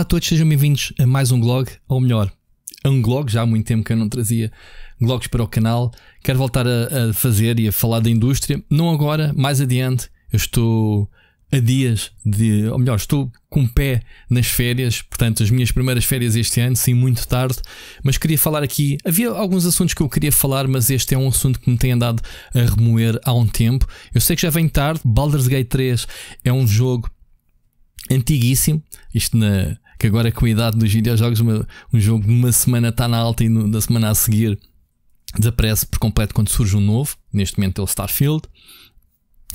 Olá a todos, sejam bem-vindos a mais um blog, ou melhor, a um blog, já há muito tempo que eu não trazia blogs para o canal. Quero voltar a, a, fazer e a falar da indústria, não agora, mais adiante. Eu estou a dias de, ou melhor, estou com o pé nas férias, portanto, as minhas primeiras férias este ano, sim, muito tarde, mas queria falar aqui. Havia alguns assuntos que eu queria falar, mas este é um assunto que me tem andado a remoer há um tempo. Eu sei que já vem tarde, Baldur's Gate 3 é um jogo antiguíssimo, isto na, que agora com a idade dos videojogos, uma, um jogo de uma semana está na alta e no, semana a seguir desaparece por completo quando surge um novo. Neste momento é o Starfield.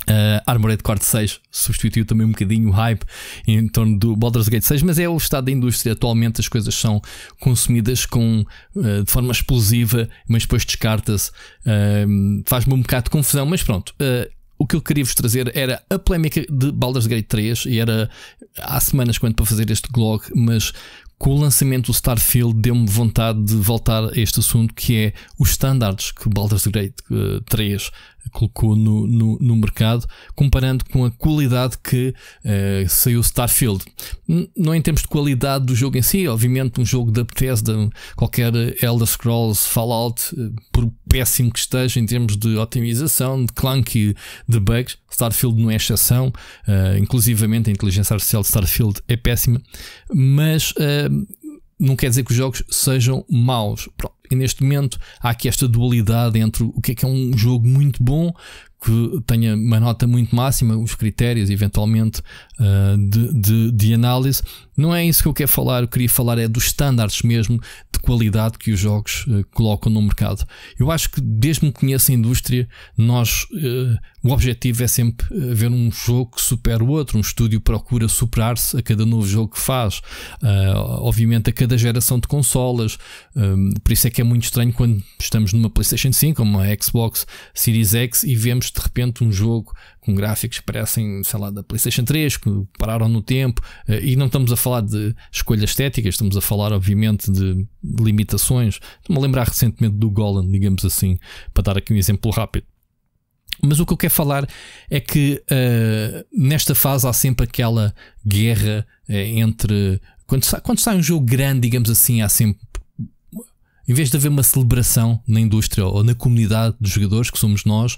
Uh, Armored Core 6 substituiu também um bocadinho o hype em torno do Baldur's Gate 6, mas é o estado da indústria. Atualmente as coisas são consumidas com, uh, de forma explosiva, mas depois descarta-se. Uh, Faz-me um bocado de confusão, mas pronto. Uh, o que eu queria vos trazer era a polémica de Baldur's Gate 3 e era há semanas quando para fazer este blog, mas com o lançamento do Starfield deu-me vontade de voltar a este assunto que é os estándares que Baldur's Gate 3 eh, colocou no, no, no mercado, comparando com a qualidade que uh, saiu Starfield. Não em termos de qualidade do jogo em si, obviamente, um jogo da Bethesda, qualquer Elder Scrolls, Fallout, eh, por péssimo que esteja em termos de otimização, de clunky, de bugs, Starfield não é exceção, uh, inclusivamente a inteligência artificial de Starfield é péssima, mas uh, não quer dizer que os jogos sejam maus. Pronto. E neste momento há aqui esta dualidade entre o que é que é um jogo muito bom que tenha uma nota muito máxima, os critérios eventualmente uh, de, de, de, análise. Não é isso que eu quero falar, eu queria falar é dos estándares mesmo de qualidade que os jogos uh, colocam no mercado. Eu acho que desde que me conheço a indústria, nós, uh, o objetivo é sempre ver um jogo que supera o outro, um estúdio procura superar-se a cada novo jogo que faz, obviamente a cada geração de consolas, por isso é que é muito estranho quando estamos numa PlayStation 5 ou uma Xbox Series X e vemos de repente um jogo com gráficos que parecem, sei lá, da PlayStation 3, que pararam no tempo, eh, e não estamos a falar de escolhas estéticas, estamos a falar, obviamente, de limitações. Estou-me a lembrar recentemente do Golan, digamos assim, para dar aqui um exemplo rápido. Mas o que eu quero falar é que uh, nesta fase há sempre aquela guerra uh, entre. Quando sai, quando sai um jogo grande, digamos assim, há sempre em vez de haver uma celebração na indústria ou na comunidade dos jogadores, que somos nós,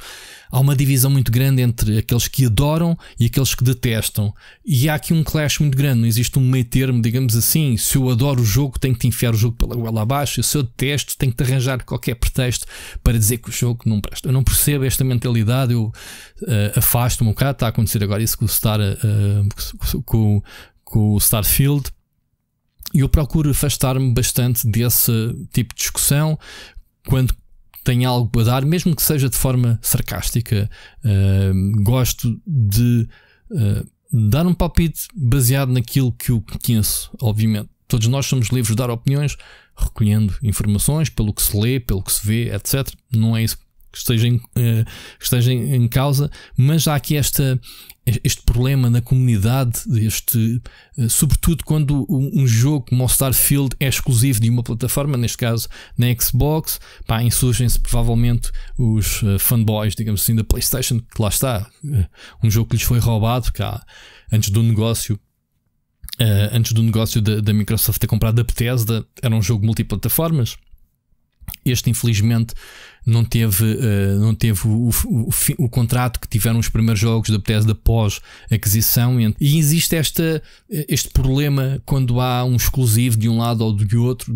há uma divisão muito grande entre aqueles que adoram e aqueles que detestam. E há aqui um clash muito grande, não existe um meio termo, digamos assim. Se eu adoro o jogo, tenho que te enfiar o jogo pela goela abaixo. Se eu detesto, tenho que te arranjar qualquer pretexto para dizer que o jogo não presta. Eu não percebo esta mentalidade, eu uh, afasto-me um bocado. Está a acontecer agora isso com o Star, uh, eh, com, eh, com o Starfield e eu procuro afastar-me bastante desse tipo de discussão quando tenho algo a dar, mesmo que seja de forma sarcástica. Uh, gosto de uh, dar um palpite baseado naquilo que eu conheço, obviamente. Todos nós somos livres de dar opiniões, recolhendo informações pelo que se lê, pelo que se vê, etc. Não é isso que esteja em, eh, que em causa, mas há aqui esta, este problema na comunidade, este, eh, sobretudo quando um jogo como o Starfield é exclusivo de uma plataforma, neste caso na Xbox, pá, insurgem-se provavelmente os eh, fanboys, digamos assim, da PlayStation, que lá está, um jogo que lhes foi roubado cá, antes do negócio. antes do negócio da, da Microsoft ter comprado a Bethesda, era um jogo multiplataformas este, infelizmente, não teve, uh, não teve o, o, o, o, contrato que tiveram os primeiros jogos da Bethesda pós aquisição e existe esta, este problema quando há um exclusivo de um lado ou do outro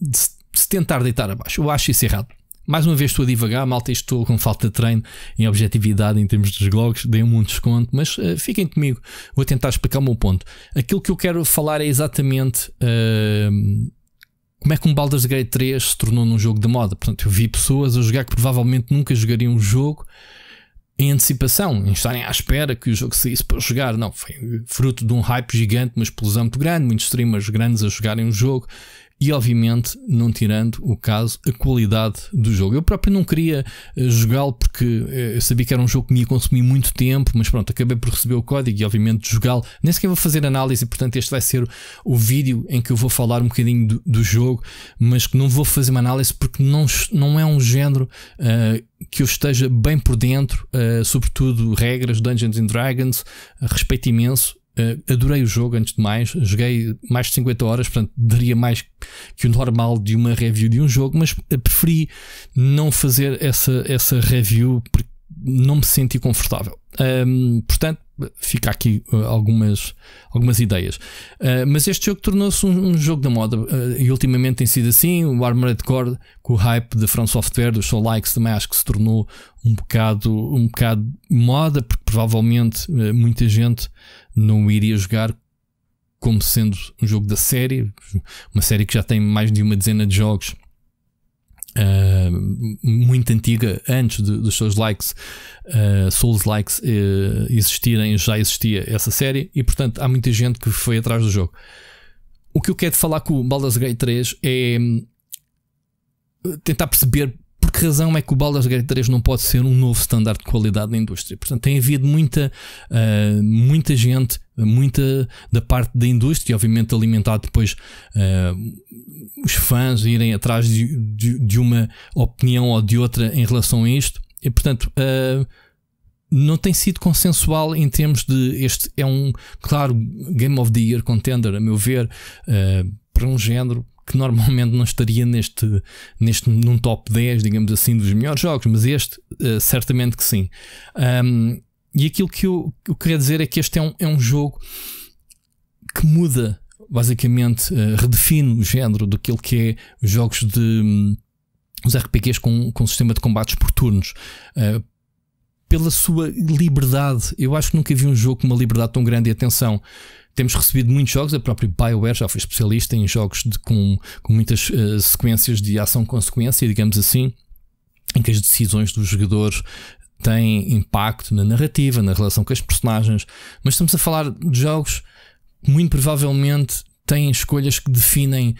de se tentar deitar abaixo. Eu acho isso errado. Mais uma vez estou a divagar, malta, estou com falta de treino em objetividade em termos dos blogs, dei-me um desconto, mas uh, fiquem comigo, vou tentar explicar o meu ponto. Aquilo que eu quero falar é exatamente. Uh, como é que um Baldur's Gate 3 se tornou num jogo de moda. Portanto, eu vi pessoas a jogar que provavelmente nunca jogariam um jogo em antecipação, em estarem à espera que o jogo saísse para jogar. Não, foi fruto de um hype gigante, uma explosão muito grande, muitos streamers grandes a jogarem o um jogo e, obviamente, não tirando o caso, a qualidade do jogo. Eu próprio não queria eh, jogá-lo porque eh, sabia que era um jogo que me ia consumir muito tempo, mas pronto, acabei por receber o código e, obviamente, jogá-lo. Nem sequer vou fazer análise, portanto, este vai ser o vídeo em que eu vou falar um bocadinho do, do jogo, mas que não vou fazer uma análise porque não, não é um género. Uh, que eu esteja bem por dentro, uh, sobretudo regras, Dungeons and Dragons, respeito imenso, Uh, adorei o jogo, antes de mais. Joguei mais de 50 horas, portanto, daria mais que o normal de uma review de um jogo, mas eh, preferi não fazer essa, essa review porque não me senti confortável. Um, portanto, fica aqui eh, algumas, algumas ideias. Uh, mas este jogo tornou-se um, um, jogo da moda uh, e ultimamente tem sido assim. O Armored Core, com o hype de From Software, dos Show Likes, também acho que se tornou um bocado, um bocado moda, porque provavelmente uh, muita gente não iria jogar como sendo um jogo da série, uma série que já tem mais de uma dezena de jogos ah, muito antiga, antes de, dos seus likes, uh, Souls likes uh, existirem, já existia essa série, e portanto há muita gente que foi atrás do jogo. O que eu quero falar com o Baldur's Gate 3 é eh, tentar perceber por que razão é que o Baldur's Gate 3 não pode ser um novo standard de qualidade na indústria. Portanto, tem havido muita, ah, muita gente muita da parte da indústria, obviamente alimentado depois uh, os fãs irem atrás de, de, de, uma opinião ou de outra em relação a isto. E portanto, uh, não tem sido consensual em termos de este é um, claro, Game of the Year contender, a meu ver, uh, para um género que normalmente não estaria neste, neste num top 10, digamos assim, dos melhores jogos, mas este certamente que sim. Um, e aquilo que eu, eu queria dizer é que este é um, é um jogo que muda, basicamente, uh, redefine o género daquilo que é os jogos de. Um, os RPGs com, com sistema de combates por turnos. Uh, pela sua liberdade. Eu acho que nunca vi um jogo com uma liberdade tão grande e atenção. Temos recebido muitos jogos, a própria BioWare já foi especialista em jogos de, com, com muitas uh, sequências de ação-consequência, digamos assim, em que as decisões dos jogadores tem impacto na narrativa, na relação com as personagens, mas estamos a falar de jogos que muito provavelmente têm escolhas que definem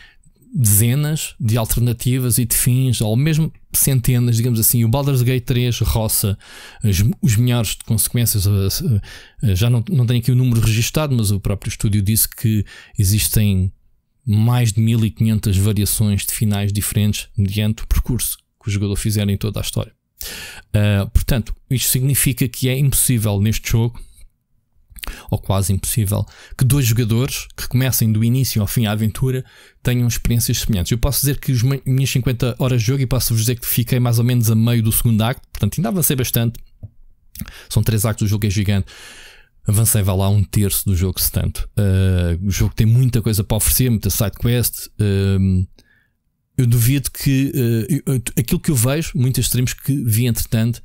dezenas de alternativas e de fins, ou mesmo centenas, digamos assim. O Baldur's Gate 3 roça as, os milhares de consequências. Eh, eh, já não, não tenho aqui o número registado, mas o próprio estúdio disse que existem mais de 1500 variações de finais diferentes mediante o percurso que o jogador fizer em toda a história. Uh, portanto, isto significa que é impossível neste jogo, ou quase impossível, que dois jogadores que comecem do início ao fim à aventura tenham experiências semelhantes. Eu posso dizer que as minhas 50 horas de jogo, e posso-vos dizer que fiquei mais ou menos a meio do segundo acto, portanto, ainda avancei bastante. São três actos, o jogo é gigante. Avancei, vai lá, um terço do jogo, se tanto. Uh, o jogo tem muita coisa para oferecer, muita side Uh, eu duvido que uh, aquilo que eu vejo, muitos streams que vi entretanto,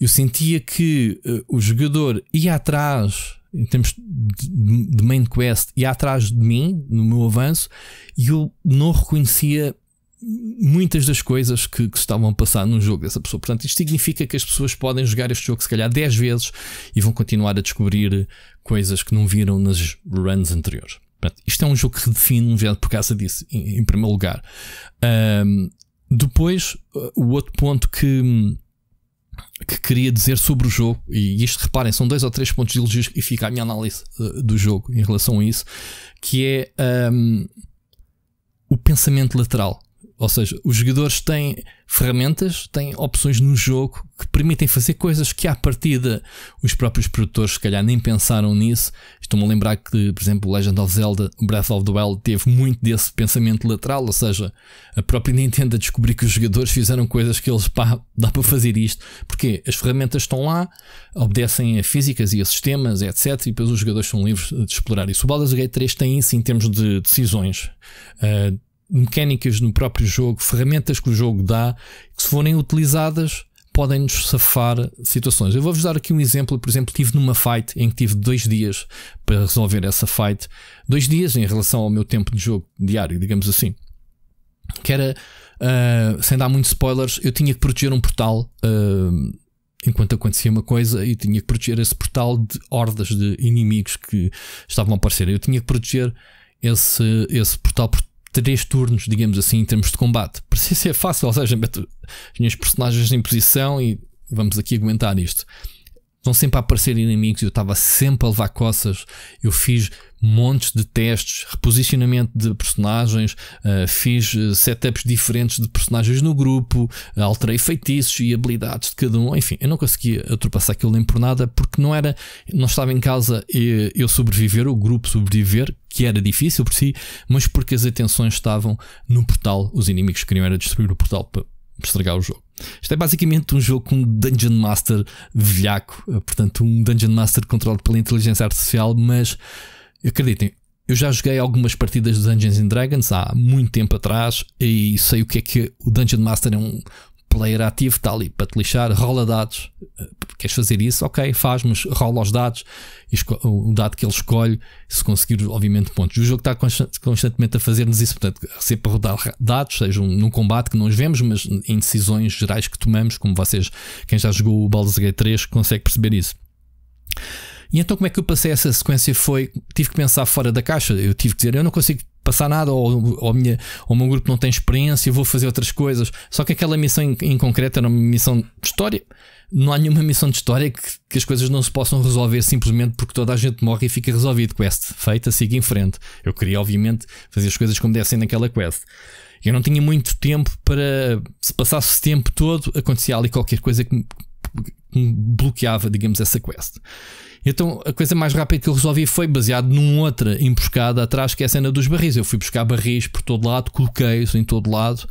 eu sentia que uh, o jogador ia atrás, em termos de, de main quest, ia atrás de mim, no meu avanço, e eu não reconhecia muitas das coisas que, que estavam a passar no jogo dessa pessoa. Portanto, isto significa que as pessoas podem jogar este jogo se calhar 10 vezes e vão continuar a descobrir coisas que não viram nas runs anteriores isto é um jogo que define um género por causa disso, em, em primeiro lugar. Um, depois, o outro ponto que, que queria dizer sobre o jogo, e isto reparem, são dois ou três pontos de elogios e fica a minha análise eh, do jogo em relação a isso, que é um, o pensamento lateral ou seja, os jogadores têm ferramentas, têm opções no jogo que permitem fazer coisas que, à partida, os próprios produtores, se calhar, nem pensaram nisso. Estou-me a lembrar que, por exemplo, Legend of Zelda Breath of the Wild teve muito desse pensamento lateral, ou seja, a própria Nintendo descobriu que os jogadores fizeram coisas que eles, pá, dá para fazer isto, porque as ferramentas estão lá, obedecem a físicas e a sistemas, etc. E depois os jogadores são livres de explorar isso. O Baldur's Gate 3 tem isso em termos de decisões. Uh, mecânicas no próprio jogo, ferramentas que o jogo dá, que se forem utilizadas podem nos safar situações. Eu vou-vos dar aqui um exemplo. Por exemplo, tive numa fight em que tive dois dias para resolver essa fight. Dois dias em relação ao meu tempo de jogo diário, digamos assim. Que era, uh, sem dar muitos spoilers, eu tinha que proteger um portal uh, enquanto acontecia uma coisa e tinha que proteger esse portal de hordas de inimigos que estavam a aparecer. Eu tinha que proteger esse, esse portal três turnos, digamos assim, em termos de combate. Parecia ser fácil, ou seja, meto as minhas personagens em posição e vamos aqui aguentar isto. Estão sempre a aparecer inimigos. Eu estava sempre a levar coças. Eu fiz montes de testes, reposicionamento de personagens, uh, fiz eh, setups diferentes de personagens no grupo, eh, alterei feitiços e habilidades de cada um. Enfim, eu não conseguia ultrapassar aquilo nem por nada porque não era, não estava em casa eu sobreviver, o grupo sobreviver, que era difícil por si, mas porque as atenções estavam no portal. Os inimigos queriam era destruir o portal estragar o jogo. Isto é basicamente um jogo com um Dungeon Master velhaco, eh, portanto, um Dungeon Master controlado pela inteligência artificial, mas acreditem, eu já joguei algumas partidas de Dungeons and Dragons há muito tempo atrás e sei o que é que o Dungeon Master é um player ativo, está ali para te lixar, rola dados, eh, Queres fazer isso? Ok, faz, mas rola os dados, o dado que ele escolhe, se conseguir, obviamente, pontos. o jogo está constantemente a fazer-nos isso, portanto, ser para rodar dados, seja num combate que não os vemos, mas em decisões gerais que tomamos, como vocês, quem já jogou o Baldur's Gate 3, consegue perceber isso. E então como é que eu passei essa sequência foi, tive que pensar fora da caixa, eu tive que dizer, eu não consigo passar nada, ou, ou, minha, ou o meu grupo não tem experiência, vou fazer outras coisas. Só que aquela missão em, em concreto era uma missão de história. Não há nenhuma missão de história que, que, as coisas não se possam resolver simplesmente porque toda a gente morre e fica resolvido. Quest feita, siga em frente. Eu queria, obviamente, fazer as coisas como dessem naquela quest. Eu não tinha muito tempo para. Se passasse esse tempo todo, acontecia ali qualquer coisa que me, que me bloqueava, digamos, essa quest. Então a coisa mais rápida que eu resolvi foi baseado numa outra emboscada atrás, que é a cena dos barris. Eu fui buscar barris por todo lado, coloquei-os em todo lado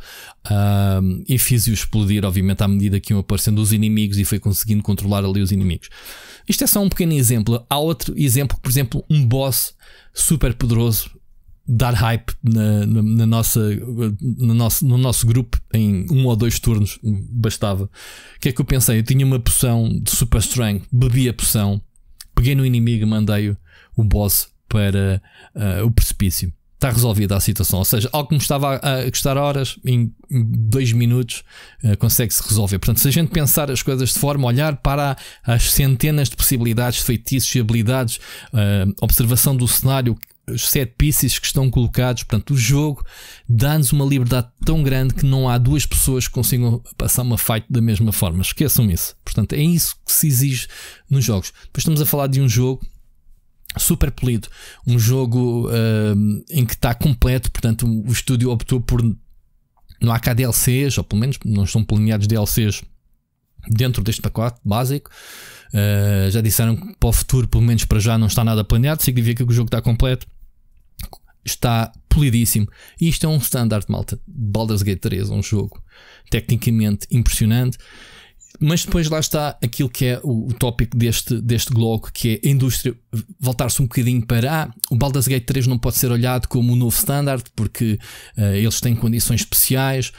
um, e fiz-os explodir, obviamente, à medida que iam aparecendo os inimigos e fui conseguindo controlar ali os inimigos. Isto é só um pequeno exemplo. Há outro exemplo, por exemplo, um boss super poderoso dar hype na, na, na nossa, na nosso, no nosso grupo em um ou dois turnos bastava. O que é que eu pensei? Eu tinha uma poção de super strength, bebi a poção, peguei no inimigo e mandei o boss para uh, o precipício. Está resolvida a situação. Ou seja, algo que me estava a, a custar horas, em, em dois minutos uh, consegue-se resolver. Portanto, se a gente pensar as coisas de forma, olhar para as centenas de possibilidades, feitiços e habilidades, uh, observação do cenário, os set pieces que estão colocados. Portanto, o jogo dá-nos uma liberdade tão grande que não há duas pessoas que consigam passar uma fight da mesma forma. Esqueçam isso. Portanto, é isso que se exige nos jogos. Depois estamos a falar de um jogo super polido, um jogo uh, em que está completo. Portanto, o estúdio optou por. Não há cá DLCs, ou pelo menos não estão planeados DLCs dentro deste pacote básico. Uh, já disseram que para o futuro, pelo menos para já, não está nada planeado. Significa que o jogo está completo está polidíssimo. E isto é um standard, malta. Baldur's Gate 3 é um jogo tecnicamente impressionante. Mas depois lá está aquilo que é o, o tópico deste, deste bloco, que é a indústria voltar-se um bocadinho para ah, o Baldur's Gate 3 não pode ser olhado como um novo standard, porque uh, eles têm condições especiais,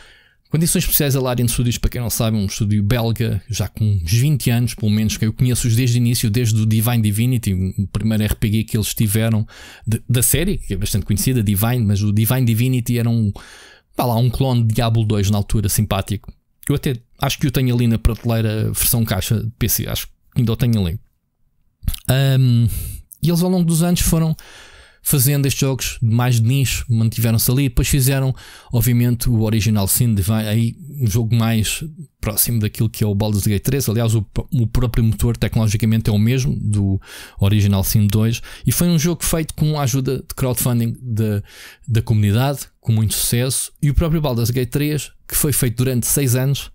Condições Especiais a Larian Studios, para quem não sabe, é um estúdio belga, já com uns 20 anos, pelo menos, que eu conheço-os desde o início, desde o Divine Divinity, o primeiro RPG que eles tiveram de, da série, que é bastante conhecida, Divine, mas o Divine Divinity era um, pá lá, um clone de Diablo 2 na altura, simpático. Eu até acho que eu tenho ali na prateleira versão caixa de PC, acho que ainda o tenho ali. Um, e eles ao longo dos anos foram fazendo estes jogos mais de nicho, mantiveram-se ali. Depois fizeram, obviamente, o Original Sin, aí um jogo mais próximo daquilo que é o Baldur's Gate 3. Aliás, o, o, próprio motor tecnologicamente é o mesmo do Original Sin 2. E foi um jogo feito com a ajuda de crowdfunding da, da comunidade, com muito sucesso. E o próprio Baldur's Gate 3, que foi feito durante 6 anos.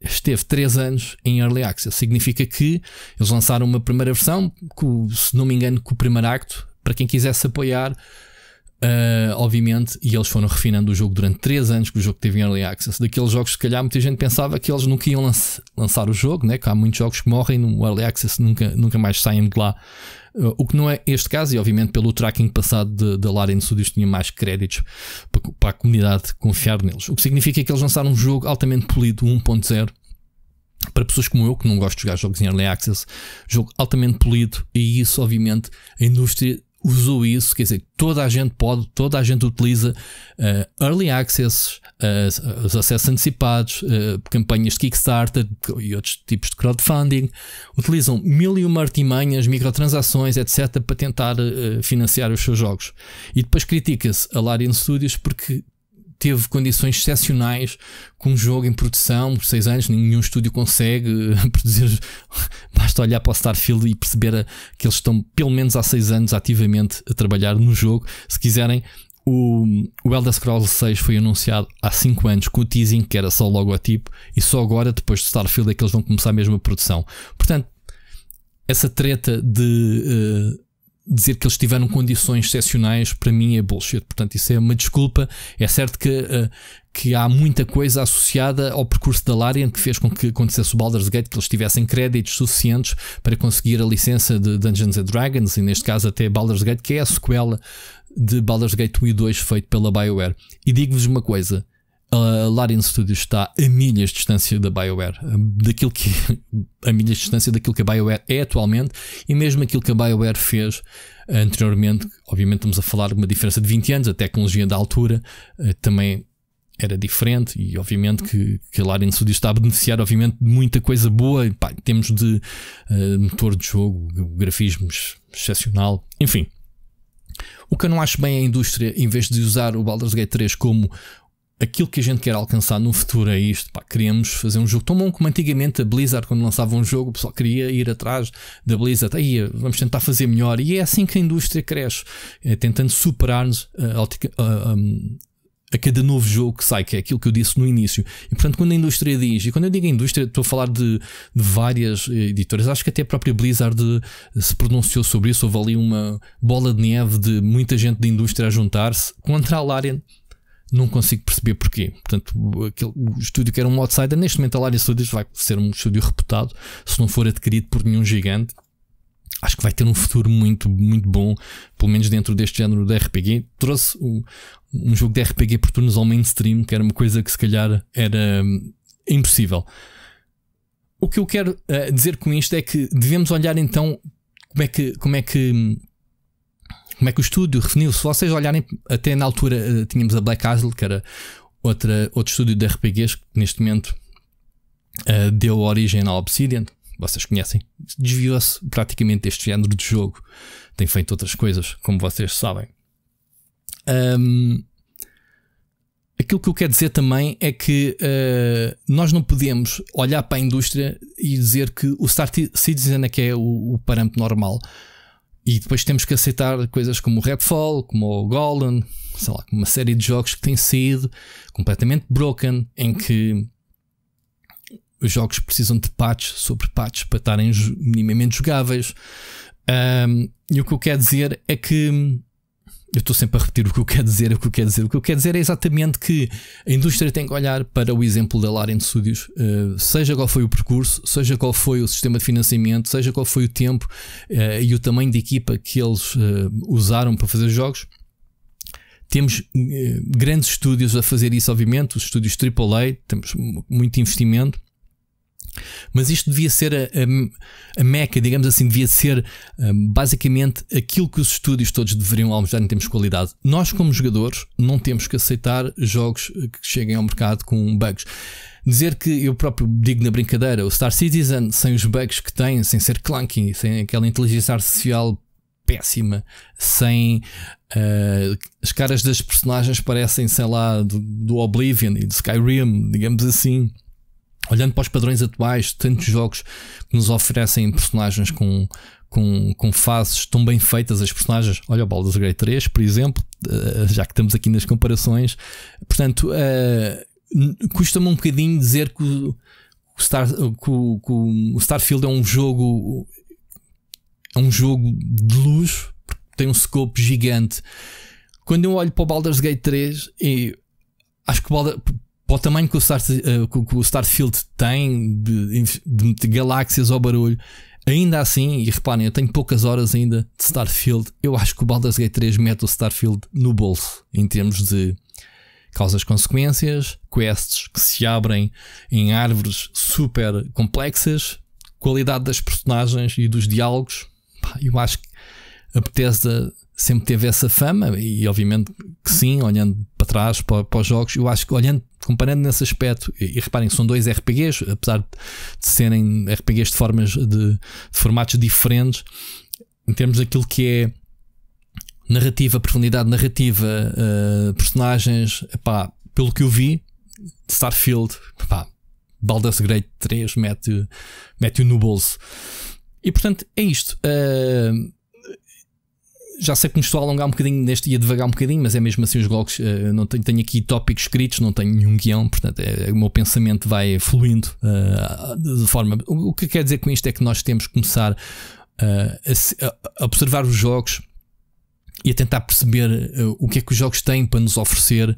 Esteve 3 anos em Early Access. Significa que eles lançaram uma primeira versão, com, se não me engano, com o primeiro acto, para quem quisesse apoiar, uh, obviamente, e eles foram refinando o jogo durante 3 anos que o jogo teve em Early Access. Daqueles jogos, se calhar, muita gente pensava que eles nunca iam lançar o jogo, né? que há muitos jogos que morrem no Early Access, nunca, nunca mais saem de lá. Uh, o que não é este caso, e obviamente pelo tracking passado da Larian Studios tinha mais créditos para, para a comunidade confiar neles. O que significa que eles lançaram um jogo altamente polido 1.0 para pessoas como eu, que não gosto de jogar jogos em early access, jogo altamente polido, e isso, obviamente, a indústria usou isso, quer dizer, toda a gente pode, toda a gente utiliza uh, early access, uh, os acessos antecipados, uh, campanhas de Kickstarter e outros tipos de crowdfunding, utilizam mil e uma artimanhas, microtransações, etc., para tentar financiar os seus jogos. E depois critica-se a Larian Studios porque teve condições excepcionais com um jogo em produção por seis anos, nenhum estúdio consegue eh, produzir. Basta olhar para o Starfield e perceber eh, que eles estão pelo menos há seis anos ativamente a trabalhar no jogo. Se quiserem, o, o Elder Scrolls 6 foi anunciado há cinco anos com o teasing que era só o logotipo e só agora, depois de Starfield, é que eles vão começar mesmo a produção. Portanto, essa treta de. Uh, dizer que eles tiveram condições excepcionais para mim é bullshit. Portanto, isso é uma desculpa. É certo que, uh, que há muita coisa associada ao percurso da Larian que fez com que acontecesse o Baldur's Gate, que eles tivessem créditos suficientes para conseguir a licença de Dungeons and Dragons e, neste caso, até Baldur's Gate, que é a sequela de Baldur's Gate 1 e 2 feito pela BioWare. E digo-vos uma coisa. A Larian Studios está a milhas de distância da BioWare, daquilo que a milhas de distância daquilo que a BioWare é atualmente e mesmo aquilo que a BioWare fez anteriormente. Obviamente estamos a falar de uma diferença de 20 anos, a tecnologia da altura eh, também era diferente e obviamente que, que a Larian Studios está a beneficiar obviamente de muita coisa boa pá, temos de uh, motor de jogo grafismos excepcional enfim o que eu não acho bem é a indústria em vez de usar o Baldur's Gate 3 como aquilo que a gente quer alcançar no futuro é isto. Pá, queremos fazer um jogo tão bom como antigamente a Blizzard, quando lançava um jogo, o pessoal queria ir atrás da Blizzard. Aí vamos tentar fazer melhor. E é assim que a indústria cresce, é, tentando superar-nos a, a, a, a, cada novo jogo que sai, que é aquilo que eu disse no início. E portanto, quando a indústria diz, e quando eu digo indústria, estou a falar de, de, várias eh, editoras, acho que até a própria Blizzard eh, se pronunciou sobre isso. Houve ali uma bola de neve de muita gente da indústria a juntar-se contra a Larian não consigo perceber porquê. Portanto, aquele o estúdio que era um outsider, neste momento a Larian Studios vai ser um estúdio reputado, se não for adquirido por nenhum gigante. Acho que vai ter um futuro muito, muito bom, pelo menos dentro deste género de RPG. Trouxe o, um jogo de RPG por turnos ao mainstream, que era uma coisa que se calhar era hum, impossível. O que eu quero uh, dizer com isto é que devemos olhar então como é que, como é que hum, como é que o estúdio refiniu. Se vocês olharem, até na altura eh, tínhamos a Black Castle, que era outra, outro estúdio de RPGs que neste momento uh, deu origem à Obsidian. Vocês conhecem, desviou-se praticamente deste género de jogo. Tem feito outras coisas, como vocês sabem. Um, aquilo que eu quero dizer também é que uh, nós não podemos olhar para a indústria e dizer que o Star Citizen é que é o, o parâmetro normal e depois temos que aceitar coisas como o Redfall, como o Golden, sei lá, uma série de jogos que têm sido completamente broken, em que os jogos precisam de patch sobre patch para estarem minimamente jogáveis. Um, e o que eu quero dizer é que eu estou sempre a repetir o que eu quero dizer, o que eu quero dizer. O que eu quero dizer é exatamente que a indústria tem que olhar para o exemplo da Laren Studios, eh, seja qual foi o percurso, seja qual foi o sistema de financiamento, seja qual foi o tempo eh, e o tamanho de equipa que eles eh, usaram para fazer jogos. Temos grandes estúdios a fazer isso, obviamente, os estúdios AAA, temos muito investimento mas isto devia ser a, a, a meca, digamos assim, devia ser um, basicamente aquilo que os estúdios todos deveriam almojar em termos de qualidade. Nós, como jogadores, não temos que aceitar jogos eh, que cheguem ao mercado com bugs. Dizer que eu próprio digo na brincadeira, o Star Citizen, sem os bugs que tem, sem ser clunky, sem aquela inteligência artificial péssima, sem uh, as caras das personagens parecem, sei lá, do, do Oblivion e do Skyrim, digamos assim olhando para os padrões atuais, tantos jogos que nos oferecem personagens com, com, com faces tão bem feitas, as personagens, olha o Baldur's Gate 3, por exemplo, eh, já que estamos aqui nas comparações, portanto, uh, custa-me um bocadinho dizer que o, Star, que o, que o Starfield é um jogo. É um jogo de luz, tem um scope gigante. Quando eu olho para o Baldur's Gate 3, e acho que Baldur's, para o tamanho que o, Star, eh, que o Starfield tem de, de, de, galáxias ao barulho, ainda assim, e reparem, eu tenho poucas horas ainda de Starfield, eu acho que o Baldur's Gate 3 mete o Starfield no bolso em termos de causas consequências, quests que se abrem em árvores super complexas, qualidade das personagens e dos diálogos. Eu acho que a Bethesda sempre teve essa fama, e obviamente que sim, olhando para trás, para, para os jogos, eu acho que olhando comparando nesse aspecto, e, e, reparem, são dois RPGs, apesar de serem RPGs de formas de, de formatos diferentes, em termos daquilo que é narrativa, profundidade narrativa, uh, personagens, epá, pelo que eu vi, Starfield, epá, Baldur's Gate 3 mete, mete no bolso. E portanto é isto. Uh, já sei que me estou a alongar um bocadinho neste e a devagar um bocadinho, mas é mesmo assim os blogs. Uh, eh, não tenho, tenho aqui tópicos escritos, não tenho nenhum guião, portanto é, é o meu pensamento vai fluindo uh, de forma. O, o, que quer dizer com isto é que nós temos que começar uh, a, a, observar os jogos e a tentar perceber o que é que os jogos têm para nos oferecer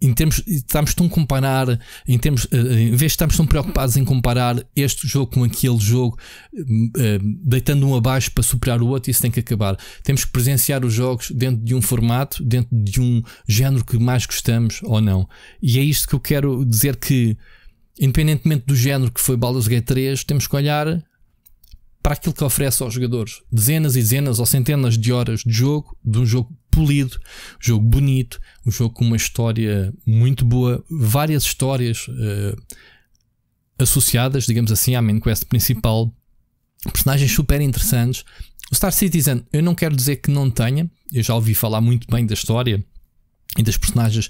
em termos, estamos tão comparar, em termos, eh, eh, em vez de estarmos tão preocupados em comparar este jogo com aquele jogo, eh, deitando um abaixo para superar o outro, isso tem que acabar. Temos que presenciar os jogos dentro de um formato, dentro de um género que mais gostamos ou não. E é isto que eu quero dizer que, independentemente do género que foi Baldur's Gate 3, temos que olhar para aquilo que oferece aos jogadores. Dezenas e dezenas ou centenas de horas de jogo, de um jogo polido, um jogo bonito, um jogo com uma história muito boa, várias histórias uh, associadas, digamos assim, à main quest principal, personagens super interessantes. O Star Citizen, eu não quero dizer que não tenha, eu já ouvi falar muito bem da história e das personagens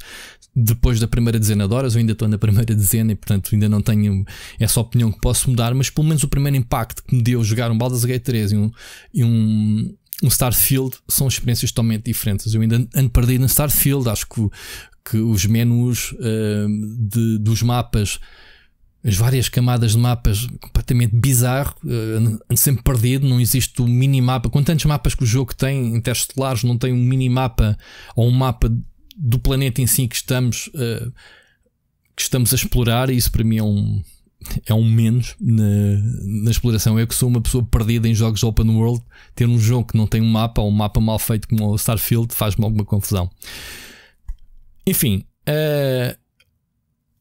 depois da primeira dezena de horas, eu ainda estou na primeira dezena e portanto ainda não tenho essa opinião que posso mudar, mas pelo menos o primeiro impacto que me deu jogar um Baldur's Gate 3 e um, e um um Starfield são experiências totalmente diferentes. Eu ainda ando perdido no Starfield, acho que, que os menus uh, de, dos mapas, as várias camadas de mapas, completamente bizarro, uh, ando sempre perdido, não existe um minimapa. Com tantos mapas que o jogo tem, interstelares, não tem um minimapa ou um mapa do planeta em si que estamos, uh, que estamos a explorar, e isso para mim é um é um menos na, na, exploração. Eu que sou uma pessoa perdida em jogos open world, ter um jogo que não tem um mapa ou um mapa mal feito como o Starfield faz-me alguma confusão. Enfim, uh,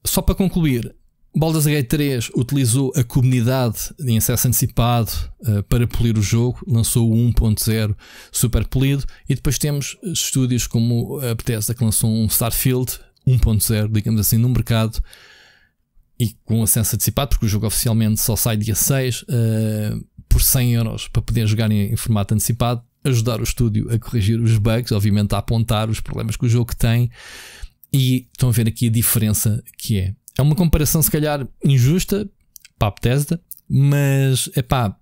só para concluir, Baldur's Gate 3 utilizou a comunidade em acesso antecipado uh, para polir o jogo, lançou o 1.0 super polido e depois temos estúdios como a Bethesda que lançou um Starfield 1.0, digamos assim, no mercado e com acesso antecipado, porque o jogo oficialmente só sai dia 6, uh, eh, por 100 euros para poder jogar em, em formato antecipado, ajudar o estúdio a corrigir os bugs, obviamente a apontar os problemas que o jogo tem. E estão a ver aqui a diferença que é. É uma comparação, se calhar, injusta para a Bethesda, mas é pá.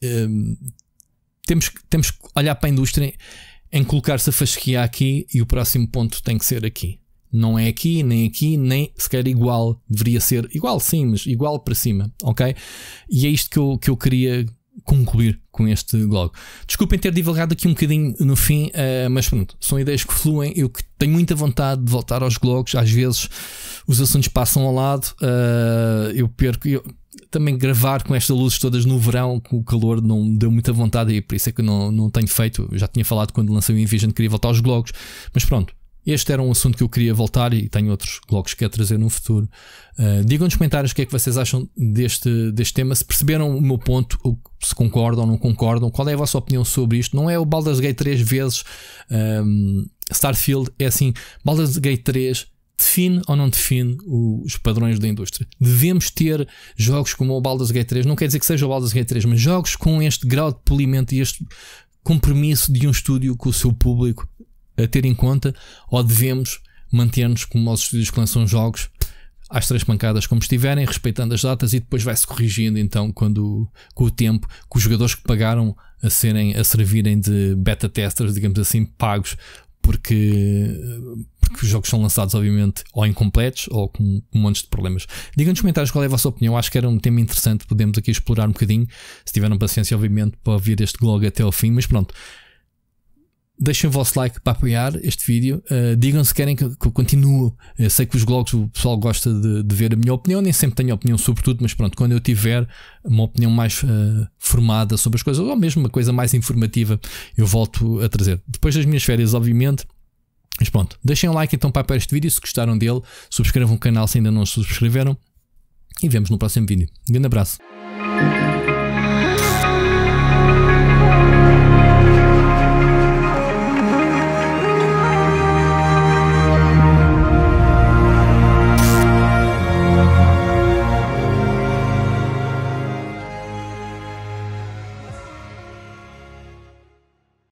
Ehm, temos, temos que olhar para a indústria em colocar-se a fasquia aqui e o próximo ponto tem que ser aqui. Não é aqui, nem aqui, nem sequer igual. Deveria ser igual, sim, mas igual para cima, ok? E é isto que eu, que eu queria concluir com este blog. Desculpem ter divulgado aqui um bocadinho no fim, uh, mas pronto, são ideias que fluem. Eu que tenho muita vontade de voltar aos blogs, às vezes os assuntos passam ao lado, uh, eu perco. Eu, também gravar com estas luzes todas no verão, com o calor, não deu muita vontade e por isso é que eu não, não tenho feito. Eu já tinha falado quando lancei o Envision, queria voltar aos blogs, mas pronto, este era um assunto que eu queria voltar e tenho outros blocos que quero trazer no futuro. Uh, eh, digam nos comentários o que é que vocês acham deste, deste tema, se perceberam o meu ponto, se concordam ou não concordam, qual é a vossa opinião sobre isto. Não é o Baldur's Gate 3 vezes um, ehm, Starfield, é assim: Baldur's Gate 3 define ou não define os padrões da indústria. Devemos ter jogos como o Baldur's Gate 3, não quer dizer que seja o Baldur's Gate 3, mas jogos com este grau de polimento e este compromisso de um estúdio com o seu público a ter em conta ou devemos manter-nos como nossos estúdios que lançam jogos às três pancadas como estiverem, respeitando as datas e depois vai-se corrigindo então quando, com o tempo com os jogadores que pagaram a serem a servirem de beta testers, digamos assim, pagos porque, porque os jogos são lançados obviamente ou incompletos ou com um monte de problemas. Digam nos comentários qual é a vossa opinião, acho que era um tema interessante, podemos aqui explorar um bocadinho, se tiveram paciência obviamente para ouvir este blog até ao fim, mas pronto, deixem o vosso like para apoiar este vídeo. Uh, digam se querem que, que eu continue. Eu sei que os blogs o pessoal gosta de, de, ver a minha opinião, nem sempre tenho opinião sobre tudo, mas pronto, quando eu tiver uma opinião mais uh, formada sobre as coisas, ou mesmo uma coisa mais informativa, eu volto a trazer. Depois das minhas férias, obviamente. Mas pronto, deixem um like então para apoiar este vídeo se gostaram dele. Subscrevam o canal se ainda não se subscreveram. E vemos no próximo vídeo. Um grande abraço.